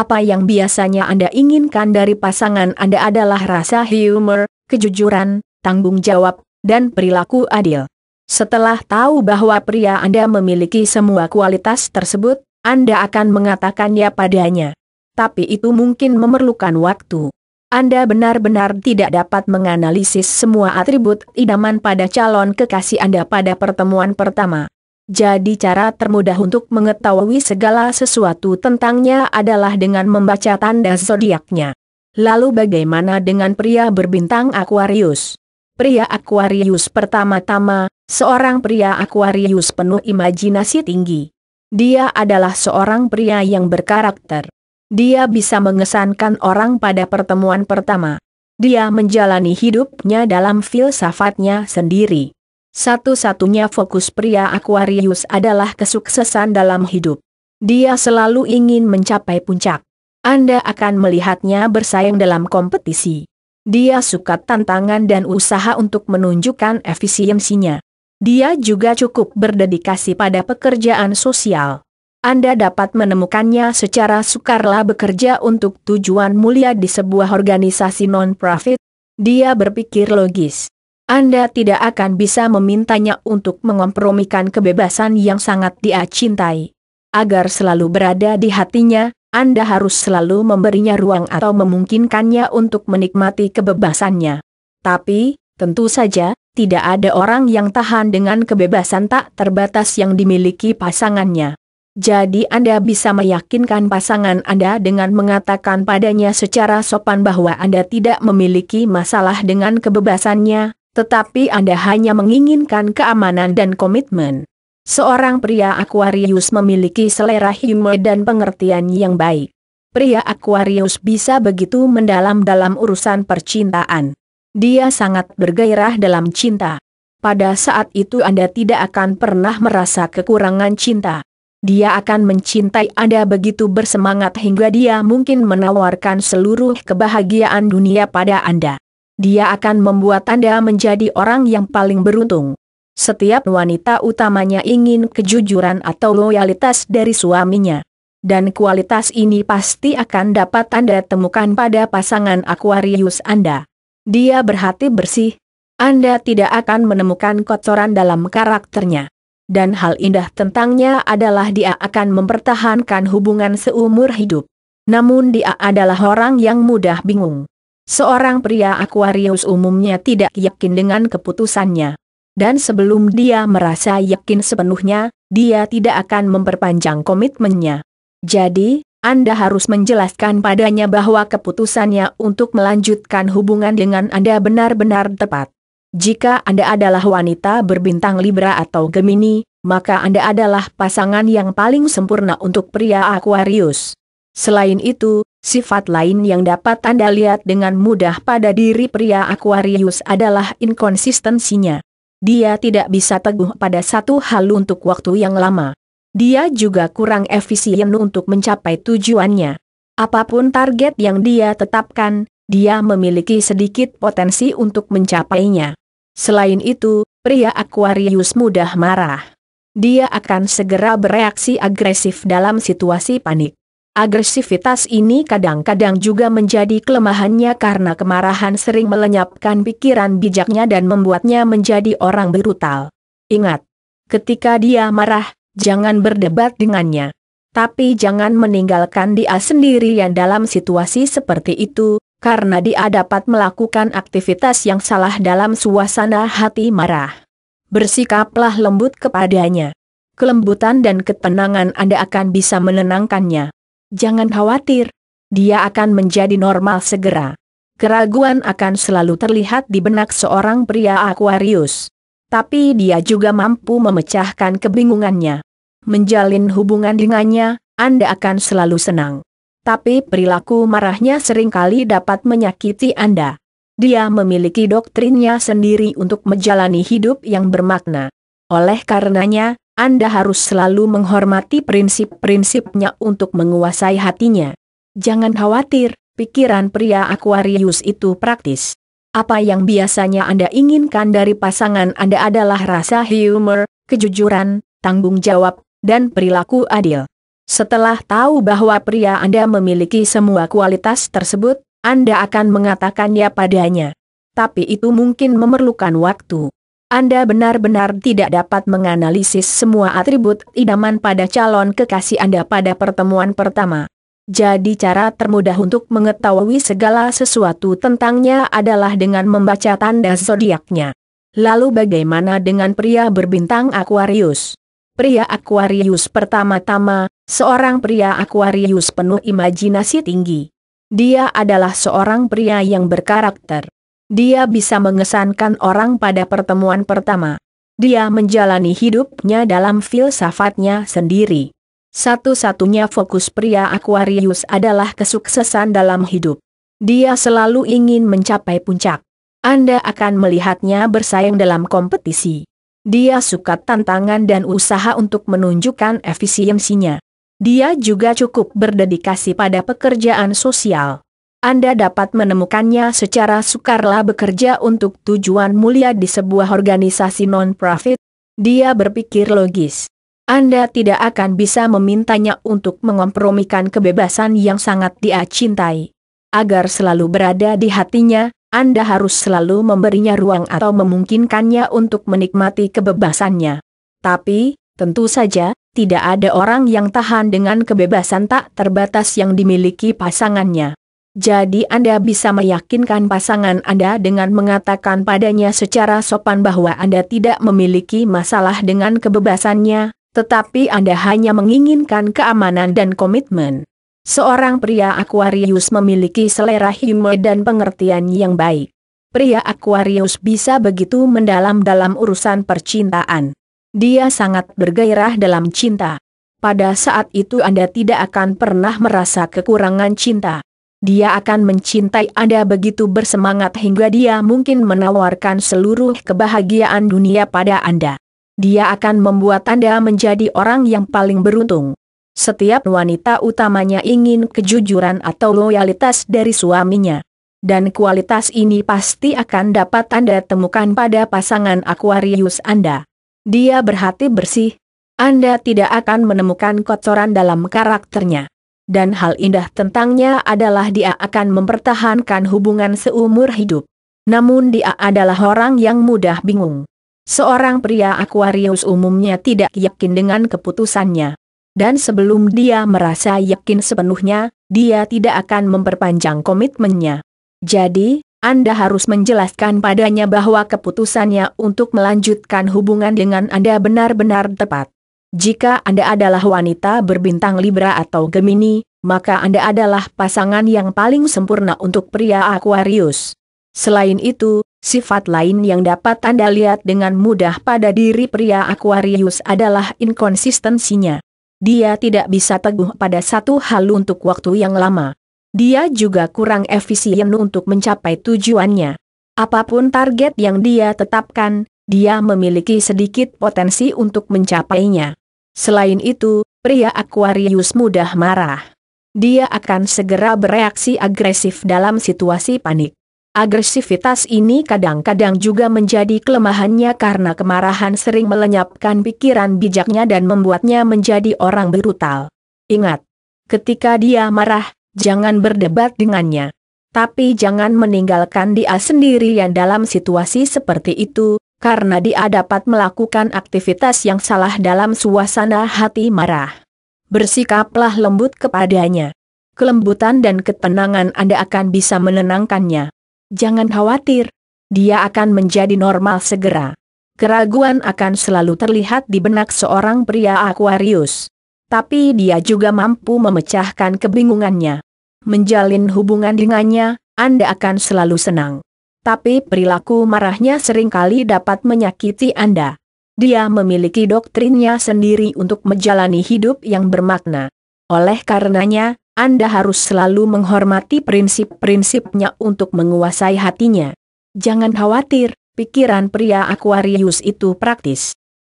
Apa yang biasanya Anda inginkan dari pasangan Anda adalah rasa humor, kejujuran, tanggung jawab, dan perilaku adil. Setelah tahu bahwa pria Anda memiliki semua kualitas tersebut, Anda akan mengatakannya padanya. Tapi itu mungkin memerlukan waktu. Anda benar-benar tidak dapat menganalisis semua atribut idaman pada calon kekasih Anda pada pertemuan pertama. Jadi cara termudah untuk mengetahui segala sesuatu tentangnya adalah dengan membaca tanda zodiaknya. Lalu bagaimana dengan pria berbintang Aquarius? Pria Aquarius pertama-tama, seorang pria Aquarius penuh imajinasi tinggi. Dia adalah seorang pria yang berkarakter. Dia bisa mengesankan orang pada pertemuan pertama. Dia menjalani hidupnya dalam filsafatnya sendiri. Satu-satunya fokus pria Aquarius adalah kesuksesan dalam hidup. Dia selalu ingin mencapai puncak. Anda akan melihatnya bersaing dalam kompetisi. Dia suka tantangan dan usaha untuk menunjukkan efisiensinya. Dia juga cukup berdedikasi pada pekerjaan sosial. Anda dapat menemukannya secara sukarela bekerja untuk tujuan mulia di sebuah organisasi non-profit. Dia berpikir logis. Anda tidak akan bisa memintanya untuk mengompromikan kebebasan yang sangat dia cintai. Agar selalu berada di hatinya, Anda harus selalu memberinya ruang atau memungkinkannya untuk menikmati kebebasannya. Tapi, tentu saja, tidak ada orang yang tahan dengan kebebasan tak terbatas yang dimiliki pasangannya. Jadi Anda bisa meyakinkan pasangan Anda dengan mengatakan padanya secara sopan bahwa Anda tidak memiliki masalah dengan kebebasannya, tetapi Anda hanya menginginkan keamanan dan komitmen. Seorang pria Aquarius memiliki selera humor dan pengertian yang baik. Pria Aquarius bisa begitu mendalam dalam urusan percintaan. Dia sangat bergairah dalam cinta. Pada saat itu Anda tidak akan pernah merasa kekurangan cinta. Dia akan mencintai Anda begitu bersemangat hingga dia mungkin menawarkan seluruh kebahagiaan dunia pada Anda dia akan membuat Anda menjadi orang yang paling beruntung. Setiap wanita utamanya ingin kejujuran atau loyalitas dari suaminya. Dan kualitas ini pasti akan dapat Anda temukan pada pasangan Aquarius Anda. Dia berhati bersih. Anda tidak akan menemukan kotoran dalam karakternya. Dan hal indah tentangnya adalah dia akan mempertahankan hubungan seumur hidup. Namun dia adalah orang yang mudah bingung. Seorang pria Aquarius umumnya tidak yakin dengan keputusannya. Dan sebelum dia merasa yakin sepenuhnya, dia tidak akan memperpanjang komitmennya. Jadi, Anda harus menjelaskan padanya bahwa keputusannya untuk melanjutkan hubungan dengan Anda benar-benar tepat. Jika Anda adalah wanita berbintang Libra atau Gemini, maka Anda adalah pasangan yang paling sempurna untuk pria Aquarius. Selain itu, Sifat lain yang dapat Anda lihat dengan mudah pada diri pria Aquarius adalah inkonsistensinya. Dia tidak bisa teguh pada satu hal untuk waktu yang lama. Dia juga kurang efisien untuk mencapai tujuannya. Apapun target yang dia tetapkan, dia memiliki sedikit potensi untuk mencapainya. Selain itu, pria Aquarius mudah marah. Dia akan segera bereaksi agresif dalam situasi panik. Agresivitas ini kadang-kadang juga menjadi kelemahannya karena kemarahan sering melenyapkan pikiran bijaknya dan membuatnya menjadi orang brutal. Ingat, ketika dia marah, jangan berdebat dengannya. Tapi jangan meninggalkan dia sendirian dalam situasi seperti itu, karena dia dapat melakukan aktivitas yang salah dalam suasana hati marah. Bersikaplah lembut kepadanya. Kelembutan dan ketenangan Anda akan bisa menenangkannya. Jangan khawatir, dia akan menjadi normal segera. Keraguan akan selalu terlihat di benak seorang pria Aquarius. Tapi dia juga mampu memecahkan kebingungannya. Menjalin hubungan dengannya, Anda akan selalu senang. Tapi perilaku marahnya seringkali dapat menyakiti Anda. Dia memiliki doktrinnya sendiri untuk menjalani hidup yang bermakna. Oleh karenanya, anda harus selalu menghormati prinsip-prinsipnya untuk menguasai hatinya. Jangan khawatir, pikiran pria Aquarius itu praktis. Apa yang biasanya Anda inginkan dari pasangan Anda adalah rasa humor, kejujuran, tanggung jawab, dan perilaku adil. Setelah tahu bahwa pria Anda memiliki semua kualitas tersebut, Anda akan mengatakannya padanya. Tapi itu mungkin memerlukan waktu. Anda benar-benar tidak dapat menganalisis semua atribut idaman pada calon kekasih Anda pada pertemuan pertama. Jadi cara termudah untuk mengetahui segala sesuatu tentangnya adalah dengan membaca tanda zodiaknya. Lalu bagaimana dengan pria berbintang Aquarius? Pria Aquarius pertama-tama, seorang pria Aquarius penuh imajinasi tinggi. Dia adalah seorang pria yang berkarakter. Dia bisa mengesankan orang pada pertemuan pertama. Dia menjalani hidupnya dalam filsafatnya sendiri. Satu-satunya fokus pria Aquarius adalah kesuksesan dalam hidup. Dia selalu ingin mencapai puncak. Anda akan melihatnya bersaing dalam kompetisi. Dia suka tantangan dan usaha untuk menunjukkan efisiensinya. Dia juga cukup berdedikasi pada pekerjaan sosial. Anda dapat menemukannya secara sukarela bekerja untuk tujuan mulia di sebuah organisasi non-profit. Dia berpikir logis. Anda tidak akan bisa memintanya untuk mengompromikan kebebasan yang sangat dia cintai. Agar selalu berada di hatinya, Anda harus selalu memberinya ruang atau memungkinkannya untuk menikmati kebebasannya. Tapi, tentu saja, tidak ada orang yang tahan dengan kebebasan tak terbatas yang dimiliki pasangannya. Jadi Anda bisa meyakinkan pasangan Anda dengan mengatakan padanya secara sopan bahwa Anda tidak memiliki masalah dengan kebebasannya, tetapi Anda hanya menginginkan keamanan dan komitmen. Seorang pria Aquarius memiliki selera humor dan pengertian yang baik. Pria Aquarius bisa begitu mendalam dalam urusan percintaan. Dia sangat bergairah dalam cinta. Pada saat itu Anda tidak akan pernah merasa kekurangan cinta dia akan mencintai Anda begitu bersemangat hingga dia mungkin menawarkan seluruh kebahagiaan dunia pada Anda. Dia akan membuat Anda menjadi orang yang paling beruntung. Setiap wanita utamanya ingin kejujuran atau loyalitas dari suaminya. Dan kualitas ini pasti akan dapat Anda temukan pada pasangan Aquarius Anda. Dia berhati bersih, Anda tidak akan menemukan kotoran dalam karakternya dan hal indah tentangnya adalah dia akan mempertahankan hubungan seumur hidup. Namun dia adalah orang yang mudah bingung. Seorang pria Aquarius umumnya tidak yakin dengan keputusannya. Dan sebelum dia merasa yakin sepenuhnya, dia tidak akan memperpanjang komitmennya. Jadi, Anda harus menjelaskan padanya bahwa keputusannya untuk melanjutkan hubungan dengan Anda benar-benar tepat. Jika Anda adalah wanita berbintang Libra atau Gemini, maka Anda adalah pasangan yang paling sempurna untuk pria Aquarius. Selain itu, sifat lain yang dapat Anda lihat dengan mudah pada diri pria Aquarius adalah inkonsistensinya. Dia tidak bisa teguh pada satu hal untuk waktu yang lama. Dia juga kurang efisien untuk mencapai tujuannya. Apapun target yang dia tetapkan, dia memiliki sedikit potensi untuk mencapainya. Selain itu, pria Aquarius mudah marah. Dia akan segera bereaksi agresif dalam situasi panik. Agresivitas ini kadang-kadang juga menjadi kelemahannya karena kemarahan sering melenyapkan pikiran bijaknya dan membuatnya menjadi orang brutal. Ingat, ketika dia marah, jangan berdebat dengannya. Tapi jangan meninggalkan dia sendirian dalam situasi seperti itu, karena dia dapat melakukan aktivitas yang salah dalam suasana hati marah. Bersikaplah lembut kepadanya. Kelembutan dan ketenangan Anda akan bisa menenangkannya. Jangan khawatir, dia akan menjadi normal segera. Keraguan akan selalu terlihat di benak seorang pria Aquarius. Tapi dia juga mampu memecahkan kebingungannya. Menjalin hubungan dengannya, Anda akan selalu senang tapi perilaku marahnya seringkali dapat menyakiti Anda. Dia memiliki doktrinnya sendiri untuk menjalani hidup yang bermakna. Oleh karenanya, Anda harus selalu menghormati prinsip-prinsipnya untuk menguasai hatinya. Jangan khawatir, pikiran pria Aquarius itu praktis.